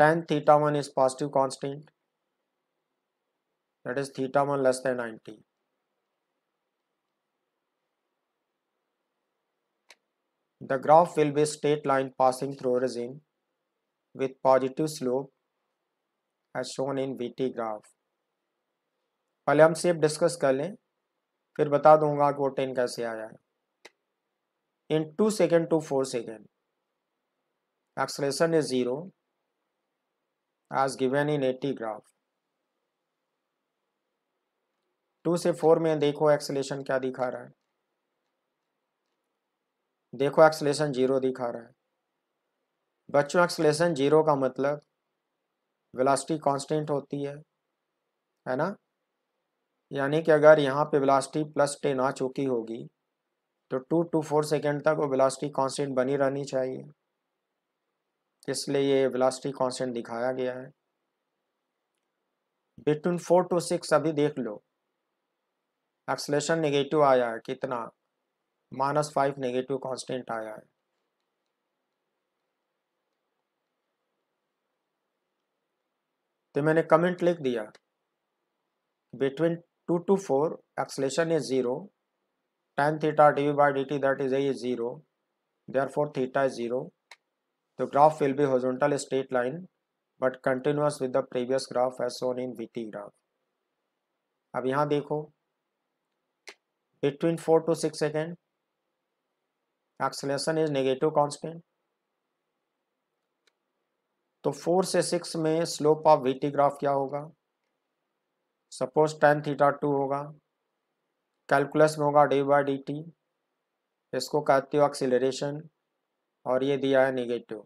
tan theta 1 is positive constant that is theta 1 less than 90 the graph will be straight line passing through regime with positive slope as shown in VT graph पहले हम सिर्फ डिस्कस कर लें फिर बता दूंगा कि वो टेन कैसे आया है in two second to four second acceleration is zero as given in AT graph. Two से फोर में देखो एक्सलेशन क्या दिखा रहा है देखो एक्सलेशन जीरो दिखा रहा है बच्चों एक्सलेशन जीरो का मतलब वेलोसिटी कांस्टेंट होती है है ना यानी कि अगर यहाँ पे वेलोसिटी प्लस टेन आ चुकी होगी तो टू टू फोर सेकेंड तक वो वेलोसिटी कांस्टेंट बनी रहनी चाहिए इसलिए ये वेलोसिटी कांस्टेंट दिखाया गया है बिटवीन फोर टू सिक्स अभी देख लो एक्सलेशन नेगेटिव आया है कितना माइनस फाइव नेगेटिव कांस्टेंट आया है तो मैंने कमेंट लिख दिया between two to four acceleration is zero tan theta d v by d that is a is 0 therefore theta is zero The graph will be horizontal straight line but continuous with the previous graph as shown in VT graph. अब यहाँ देखो between 4 to 6 second acceleration is negative constant तो four से six में slope of v t graph क्या होगा suppose tan theta two होगा calculus में होगा डी बाई डी टी इसको कहते हो एक्सीलरेशन और ये दिया है निगेटिव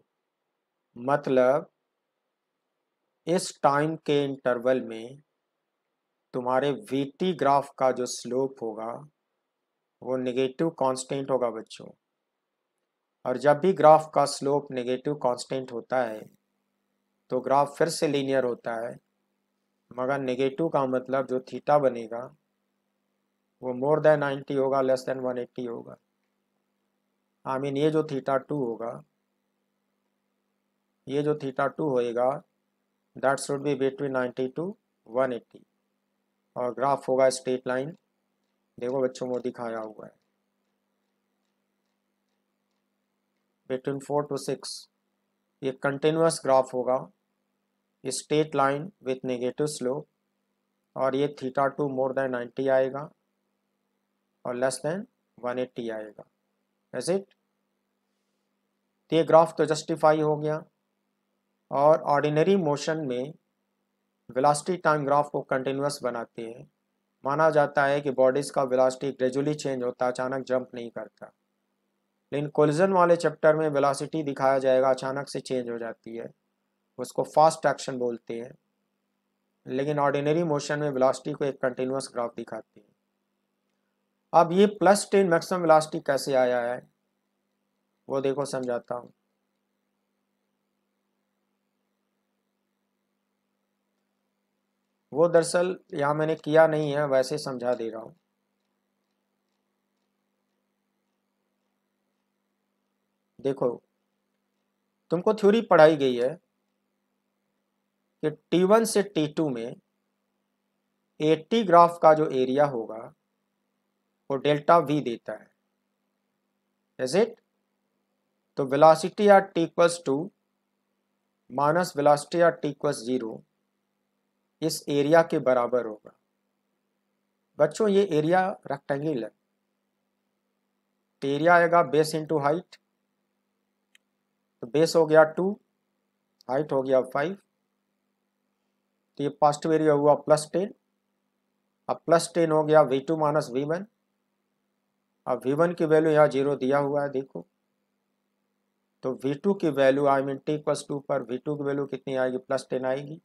मतलब इस टाइम के इंटरवल में तुम्हारे वीटी ग्राफ का जो स्लोप होगा वो निगेटिव कांस्टेंट होगा बच्चों और जब भी ग्राफ का स्लोप नेगेटिव कांस्टेंट होता है तो ग्राफ फिर से लीनियर होता है मगर नेगेटिव का मतलब जो थीटा बनेगा वो मोर देन 90 होगा लेस देन 180 होगा आई मीन ये जो थीटा टू होगा ये जो थीटा टू होएगा that should be between ninety to one eighty और ग्राफ होगा स्ट्रेट लाइन देखो बच्चों वो दिखाया हुआ है बिटवीन फोर टू सिक्स ये कंटिन्यूस ग्राफ होगा straight line with negative slope और ये theta two more than ninety आएगा और लेस देन वन एट्टी आएगा एज इट तो ये ग्राफ तो जस्टिफाई हो गया और ऑर्डिनरी मोशन में वेलोसिटी टाइम ग्राफ को कंटिन्यूस बनाते हैं माना जाता है कि बॉडीज़ का वेलोसिटी ग्रेजुअली चेंज होता अचानक जंप नहीं करता लेकिन कोलिजन वाले चैप्टर में वेलोसिटी दिखाया जाएगा अचानक से चेंज हो जाती है उसको फास्ट एक्शन बोलते हैं लेकिन ऑर्डिनरी मोशन में वेलोसिटी को एक कंटिन्यूस ग्राफ दिखाती है अब ये प्लस टेन मैक्सिमम वेलोसिटी कैसे आया है वो देखो समझाता हूँ वो दरअसल यहाँ मैंने किया नहीं है वैसे समझा दे रहा हूँ देखो तुमको थ्योरी पढ़ाई गई है कि T1 से T2 में ए ग्राफ का जो एरिया होगा वो डेल्टा वी देता है इज इट तो velocity at t equals two minus velocity at t equals zero इस एरिया के बराबर होगा बच्चों ये एरिया रेक्टेंगुलर तो एरिया आएगा बेस इंटू हाइट तो बेस हो गया टू हाइट हो गया फाइव तो ये पॉजिटिव एरिया हुआ प्लस टेन अब प्लस टेन हो गया v two minus we one अब वी वन की वैल्यू यहाँ जीरो दिया हुआ है देखो तो वी टू की value I mean t plus two पर वी टू की वैल्यू कितनी आएगी प्लस टेन आएगी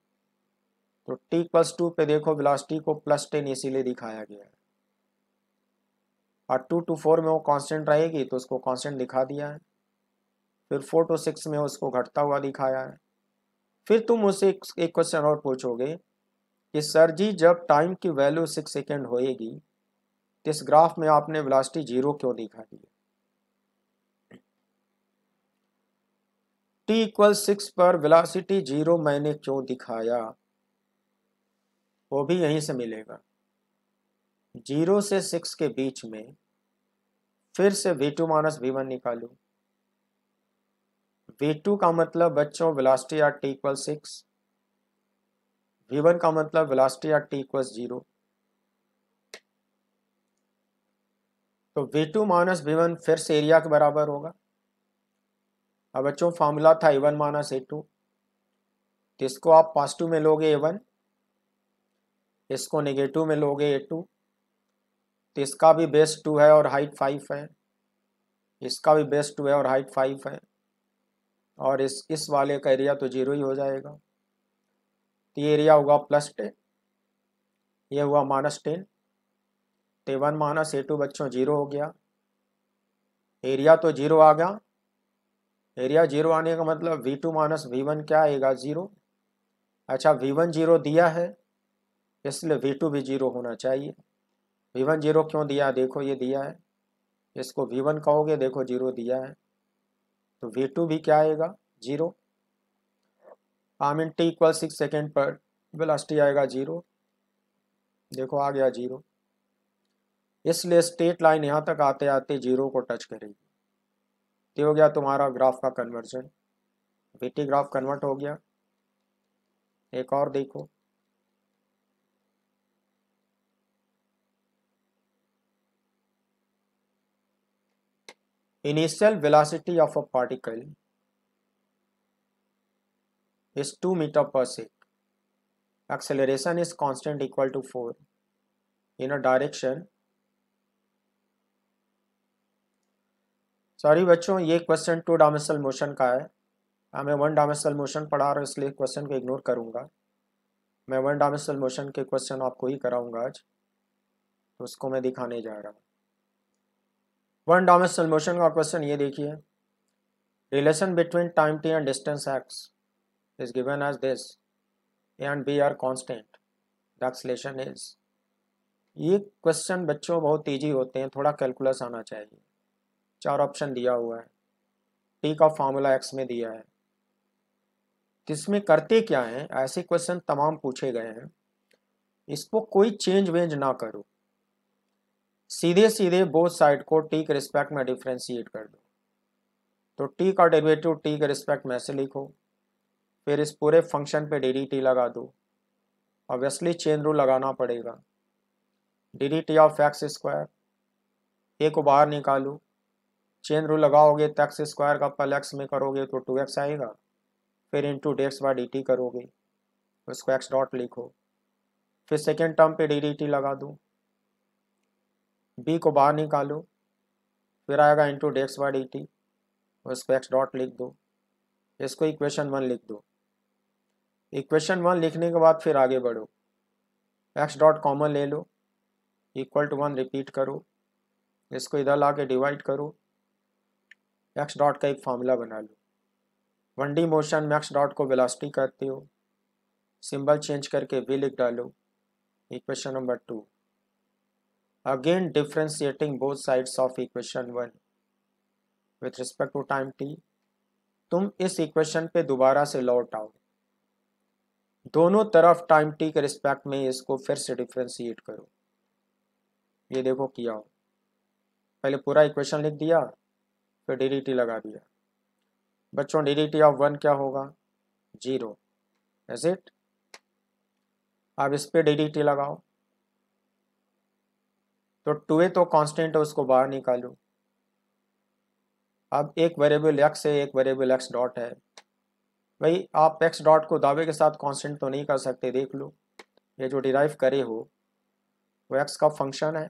तो टी प्लस टू पे देखो वेलोसिटी को प्लस टेन इसीलिए दिखाया गया है और टू टू फोर में वो कांस्टेंट रहेगी तो उसको कांस्टेंट दिखा दिया है फिर फोर टू सिक्स में उसको घटता हुआ दिखाया है फिर तुम मुझसे एक क्वेश्चन और पूछोगे कि सर जी जब टाइम की वैल्यू सिक्स सेकेंड होएगी तो इस ग्राफ में आपने वेलोसिटी जीरो क्यों दिखा दी टी इक्वल सिक्स पर वेलासिटी जीरो मैंने क्यों दिखाया वो भी यहीं से मिलेगा जीरो से सिक्स के बीच में फिर से v two minus we one निकालू वी टू का मतलब बच्चों velocity at t equal six v one का मतलब velocity at t equal zero तो v two minus we one फिर से एरिया के बराबर होगा अब बच्चों फार्मूला था a one minus A two तो इसको आप पॉजिटिव में लोगे ए वन इसको नेगेटिव में लोगे ए टू तो इसका भी बेस टू है और हाइट फाइव है इसका भी बेस टू है और हाइट फाइव है और इस इस वाले का एरिया तो जीरो ही हो जाएगा तो ये एरिया होगा प्लस टेन ये हुआ माइनस टेन तो वन माइनस ए टू बच्चों जीरो हो गया एरिया तो जीरो आ गया एरिया जीरो आने का मतलब v two minus we one क्या आएगा जीरो अच्छा वी वन जीरो दिया है इसलिए वी टू भी जीरो होना चाहिए वी वन जीरो क्यों दिया देखो ये दिया है इसको वी वन कहोगे देखो जीरो दिया है तो वी टू भी क्या आएगा zero um in t equal six second पर वेलासिटी आएगा जीरो देखो आ गया जीरो इसलिए स्टेट लाइन यहाँ तक आते आते जीरो को टच करेगी तो हो गया तुम्हारा ग्राफ का कन्वर्जन बीटी ग्राफ कन्वर्ट हो गया एक और देखो initial velocity of a particle is two metre per sec acceleration is constant equal to four in a direction sorry बच्चों ये क्वेश्चन टू डायमेंशनल मोशन का है हाँ, मैं वन डायमेंशनल मोशन पढ़ा रहा हूँ इसलिए क्वेश्चन को इग्नोर करूँगा मैं वन डायमेंशनल मोशन के क्वेश्चन आपको ही कराऊंगा आज तो उसको मैं दिखाने जा रहा हूँ वन डायमेंशनल मोशन का क्वेश्चन ये देखिए relation between time t and distance x is given as this and b are constant constant is ये क्वेश्चन बच्चों बहुत तेजी होते हैं थोड़ा कैलकुलस आना चाहिए चार ऑप्शन दिया हुआ है टी का फार्मूला एक्स में दिया है इसमें करते क्या है ऐसे क्वेश्चन तमाम पूछे गए हैं इसको कोई चेंज वेंज ना करो सीधे सीधे बोथ साइड को टी के रिस्पेक्ट में डिफ्रेंशिएट कर दो तो टी का डेरिवेटिव टी के रिस्पेक्ट में ऐसे लिखो फिर इस पूरे फंक्शन पे डी टी लगा दो ऑब्वियसली चेन रूल लगाना पड़ेगा d d t of x square a को बाहर निकालो चेन रूल लगाओगे तो एक्स स्क्वायर का पल एक्स में करोगे तो टू एक्स आएगा फिर into d x by d t करोगे उसको एक्स डॉट लिखो फिर सेकेंड टर्म पे डी डी टी लगा दूँ बी को बाहर निकालो फिर आएगा into d x by d t उसको एक्स डॉट लिख दो इसको इक्वेशन वन लिख दो इक्वेशन वन लिखने के बाद फिर आगे बढ़ो एक्स डॉट कॉमन ले लो इक्वल टू वन रिपीट करो इसको इधर ला के डिवाइड करो एक्स डॉट का एक फार्मूला बना लो वन डी मोशन में एक्स डॉट को वेलोसिटी कहते हो सिंबल चेंज करके वी लिख डालो equation number two again differentiating both sides of equation one with respect to time t तुम इस इक्वेशन पे दोबारा से लौट आओ दोनों तरफ टाइम टी के रिस्पेक्ट में इसको फिर से डिफ्रेंशिएट करो ये देखो किया हो पहले पूरा इक्वेशन लिख दिया पे डी लगा दिया बच्चों डी ऑफ वन क्या होगा जीरो इज इट अब इस पे डी लगाओ तो टू ए तो कांस्टेंट है उसको बाहर निकालो अब एक वेरिएबल एक्स है एक वेरिएबल एक्स डॉट है भाई आप एक्स डॉट को दावे के साथ कांस्टेंट तो नहीं कर सकते देख लो ये जो डिराइव करे हो वो एक्स का फंक्शन है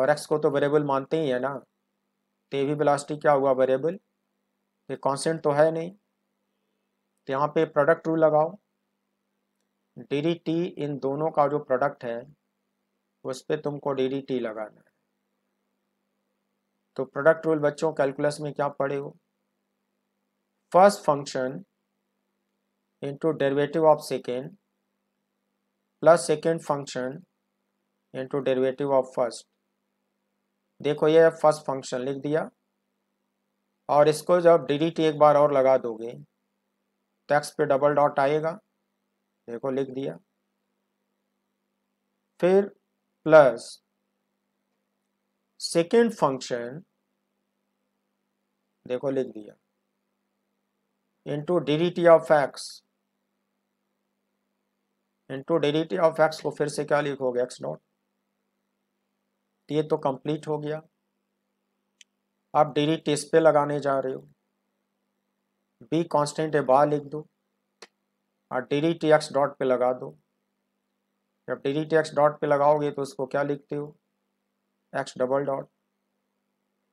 और एक्स को तो वेरिएबल मानते ही है ना तो भी क्या हुआ वेरिएबल ये कॉन्सेंट तो है नहीं तो यहाँ पे प्रोडक्ट रूल लगाओ डी टी इन दोनों का जो प्रोडक्ट है उस पर तुमको डी टी लगाना है तो प्रोडक्ट रूल बच्चों कैलकुलस में क्या पढ़े हो first function into derivative of second plus second function into derivative of first देखो ये फर्स्ट फंक्शन लिख दिया और इसको जब डी एक बार और लगा दोगे टैक्स पे डबल डॉट आएगा देखो लिख दिया फिर प्लस सेकेंड फंक्शन देखो लिख दिया into d of x into d of x को फिर से क्या लिखोगे एक्स डॉट ये तो कंप्लीट हो गया आप डेली टेस्ट पे लगाने जा रहे हो बी कांस्टेंट है बाहर लिख दो और डेली टी एक्स डॉट पे लगा दो जब डेली टी एक्स डॉट पे लगाओगे तो उसको क्या लिखते हो एक्स डबल डॉट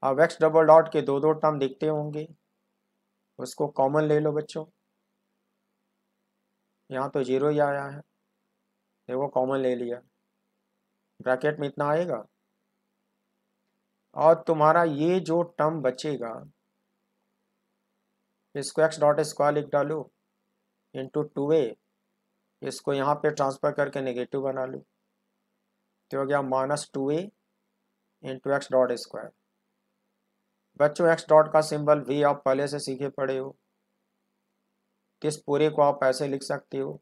अब एक्स डबल डॉट के दो दो टर्म दिखते होंगे उसको कॉमन ले लो बच्चों यहाँ तो जीरो ही आया है देखो कॉमन ले लिया ब्रैकेट में इतना आएगा और तुम्हारा ये जो टर्म बचेगा इसको एक्स डॉट स्क्वायर लिख डालो इंटू टू ए इसको यहाँ पे ट्रांसफर करके नेगेटिव बना लो तो हो गया minus two a into x dot square बच्चों एक्स डॉट का सिंबल भी आप पहले से सीखे पड़े हो किस पूरे को आप ऐसे लिख सकते हो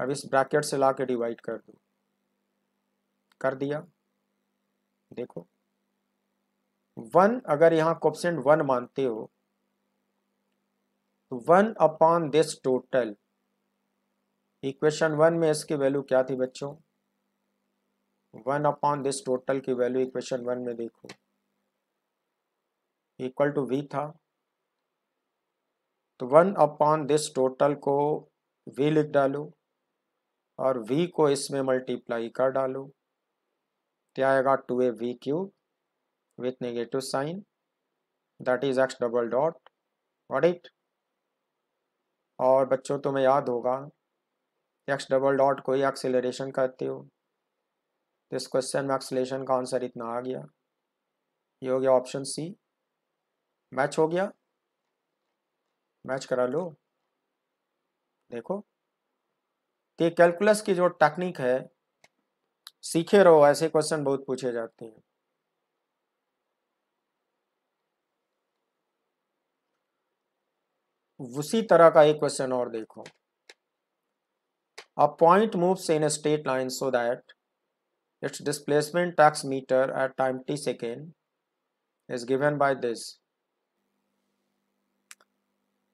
अब इस ब्रैकेट से ला के डिवाइड कर दो कर दिया देखो वन अगर यहाँ कोप्सेंट वन मानते हो तो one upon this total equation one में इसकी वैल्यू क्या थी बच्चों वन अपॉन दिस टोटल की वैल्यू इक्वेशन वन में देखो इक्वल टू वी था तो वन अपॉन दिस टोटल को वी लिख डालो और वी को इसमें मल्टीप्लाई कर डालो क्या आएगा two a v cube with negative sign that is x double dot got it और बच्चों तुम्हें याद होगा एक्स डबल डॉट को ही acceleration करते हो तो इस क्वेश्चन में एक्सेलेशन का आंसर इतना आ गया ये हो गया ऑप्शन सी मैच हो गया मैच करा लो देखो तो कैलकुलस की जो टेक्निक है सीखे रहो ऐसे क्वेश्चन बहुत पूछे जाते हैं उसी तरह का एक क्वेश्चन और देखो a point moves in straight line so that its displacement x metre at time t second is given by this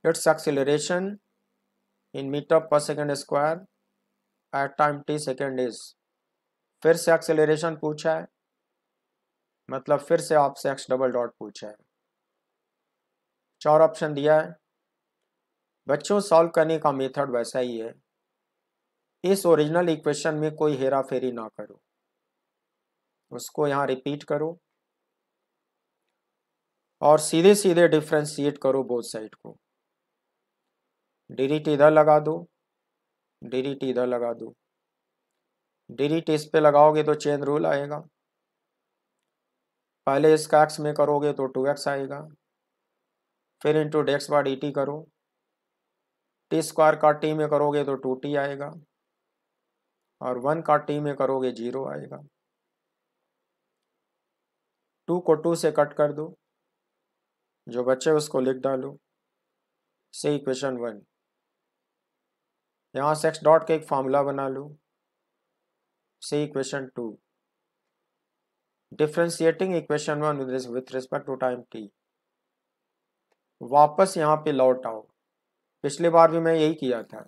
its acceleration in metre per second square at time t second is फिर से acceleration पूछा है मतलब फिर से आपसे x double dot पूछा है चार ऑप्शन दिया है बच्चों सॉल्व करने का मेथड वैसा ही है इस ओरिजिनल इक्वेशन में कोई हेरा फेरी ना करो उसको यहाँ रिपीट करो और सीधे सीधे डिफ्रेंशिएट करो बोथ साइड को डिरिट इधर लगा दो डिरिट इधर लगा दो डिरिट इस पे लगाओगे तो चेंज रूल आएगा पहले इसका एक्स में करोगे तो टू एक्स आएगा फिर इंटू डेक्स बार डी करो टी स्क्वायर का टी में करोगे तो टू टी आएगा और वन का टी में करोगे जीरो आएगा टू को टू से कट कर दो जो बच्चे उसको लिख डालो से इक्वेशन वन यहाँ सेक्स डॉट का एक फार्मूला बना लो से equation two differentiating equation one with respect to time t वापस यहाँ पे लौट आओ पिछले बार भी मैं यही किया था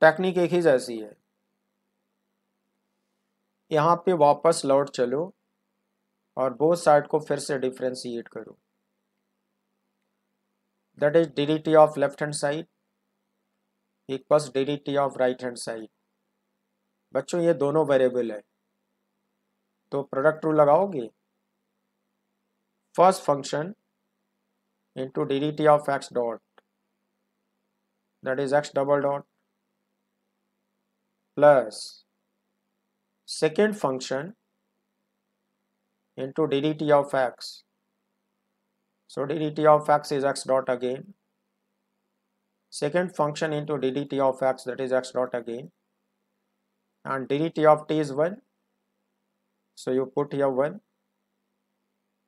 टेक्निक एक ही जैसी है यहाँ पे वापस लौट चलो और बोथ साइड को फिर से डिफ्रेंसीट करो that is d t of left hand side एक d d t of right hand side बच्चों ये दोनों वेरिएबल है तो प्रोडक्ट रूल लगाओगे first function into d d t of x dot that is x double dot plus second function into ddt of x. So ddt of x is x dot again. Second function into ddt of x that is x dot again. And ddt of t is 1. So you put here 1.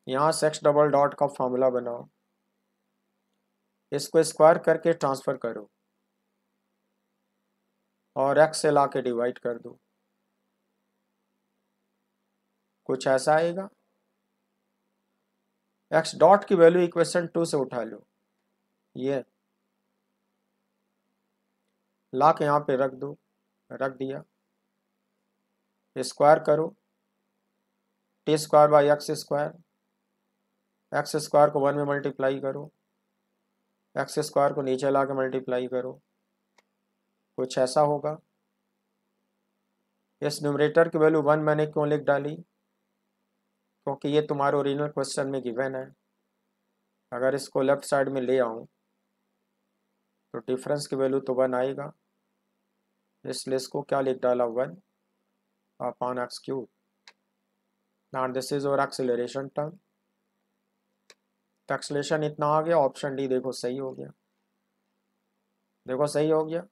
यहाँ x double dot का formula बनाओ इसको square करके transfer करो और x से ला के divide कर दो कुछ ऐसा आएगा एक्स डॉट की वैल्यू इक्वेशन टू से उठा लो ये ला के यहाँ पे रख दो रख दिया स्क्वायर करो t square by x square x square को वन में मल्टीप्लाई करो एक्स स्क्वायर को नीचे ला के मल्टीप्लाई करो कुछ ऐसा होगा इस न्यूमरेटर की वैल्यू वन मैंने क्यों लिख डाली क्योंकि ये तुम्हारे ओरिजिनल क्वेश्चन में गिवन है अगर इसको लेफ्ट साइड में ले आऊँ तो डिफरेंस की वैल्यू तो वन आएगा इसलिए इसको क्या लिख डाला one upon x cube nought this is और एक्सेलरेशन टर्म एक्सलेशन इतना आ गया ऑप्शन डी देखो सही हो गया देखो सही हो गया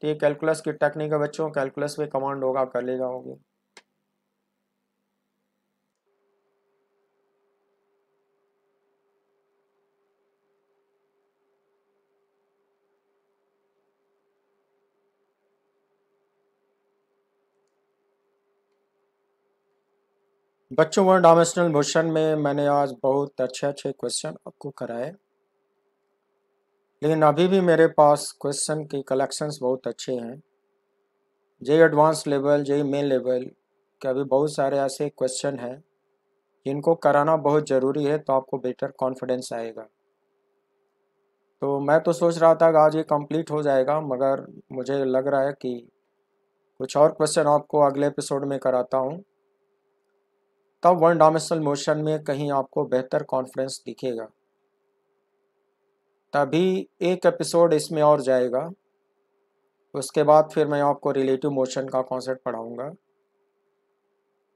तो ये कैलकुलस की टेक्निक है बच्चों कैलकुलस में कमांड होगा कर लेगा होगी बच्चों वन डायमेंशनल मोशन में मैंने आज बहुत अच्छे अच्छे क्वेश्चन आपको कराए लेकिन अभी भी मेरे पास क्वेश्चन की कलेक्शंस बहुत अच्छे हैं J advance level J main level के अभी बहुत सारे ऐसे क्वेश्चन हैं जिनको कराना बहुत ज़रूरी है तो आपको बेटर कॉन्फिडेंस आएगा तो मैं तो सोच रहा था कि आज ये कंप्लीट हो जाएगा मगर मुझे लग रहा है कि कुछ और क्वेश्चन आपको अगले एपिसोड में कराता हूँ तब वन डायमेंशनल मोशन में कहीं आपको बेहतर कॉन्फिडेंस दिखेगा तभी एक एपिसोड इसमें और जाएगा उसके बाद फिर मैं आपको रिलेटिव मोशन का कॉन्सेप्ट पढ़ाऊँगा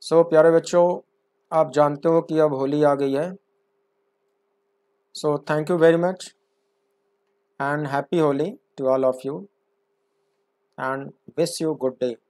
सो so, प्यारे बच्चों आप जानते हो कि अब होली आ गई है so thank you very much and happy Holi to all of you and wish you good day